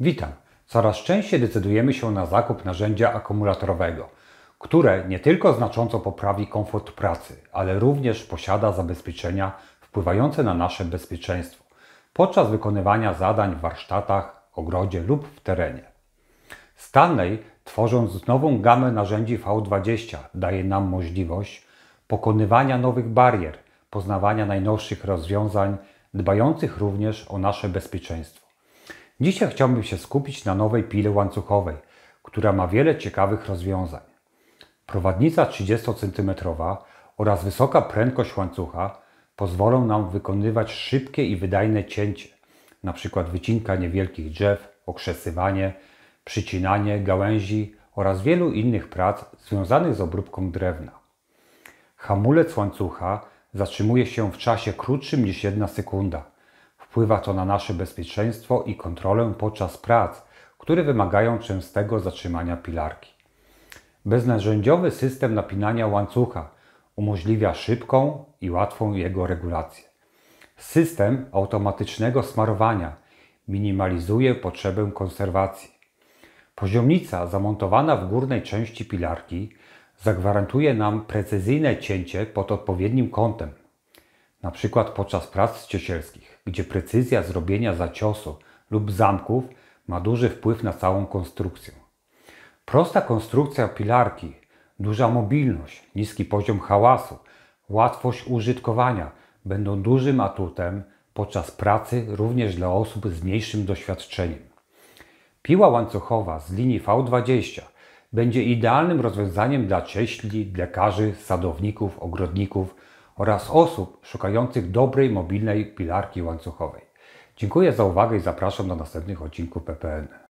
Witam. Coraz częściej decydujemy się na zakup narzędzia akumulatorowego, które nie tylko znacząco poprawi komfort pracy, ale również posiada zabezpieczenia wpływające na nasze bezpieczeństwo podczas wykonywania zadań w warsztatach, ogrodzie lub w terenie. Stanley, tworząc nową gamę narzędzi V20, daje nam możliwość pokonywania nowych barier, poznawania najnowszych rozwiązań, dbających również o nasze bezpieczeństwo. Dzisiaj chciałbym się skupić na nowej pile łańcuchowej, która ma wiele ciekawych rozwiązań. Prowadnica 30 cm oraz wysoka prędkość łańcucha pozwolą nam wykonywać szybkie i wydajne cięcie, np. wycinka niewielkich drzew, okrzesywanie, przycinanie gałęzi oraz wielu innych prac związanych z obróbką drewna. Hamulec łańcucha zatrzymuje się w czasie krótszym niż 1 sekunda – Wpływa to na nasze bezpieczeństwo i kontrolę podczas prac, które wymagają częstego zatrzymania pilarki. Beznarzędziowy system napinania łańcucha umożliwia szybką i łatwą jego regulację. System automatycznego smarowania minimalizuje potrzebę konserwacji. Poziomnica zamontowana w górnej części pilarki zagwarantuje nam precyzyjne cięcie pod odpowiednim kątem na przykład podczas prac ciesielskich, gdzie precyzja zrobienia zaciosu lub zamków ma duży wpływ na całą konstrukcję. Prosta konstrukcja pilarki, duża mobilność, niski poziom hałasu, łatwość użytkowania będą dużym atutem podczas pracy również dla osób z mniejszym doświadczeniem. Piła łańcuchowa z linii V20 będzie idealnym rozwiązaniem dla cieśli, lekarzy, sadowników, ogrodników oraz osób szukających dobrej mobilnej pilarki łańcuchowej. Dziękuję za uwagę i zapraszam do następnych odcinków PPN.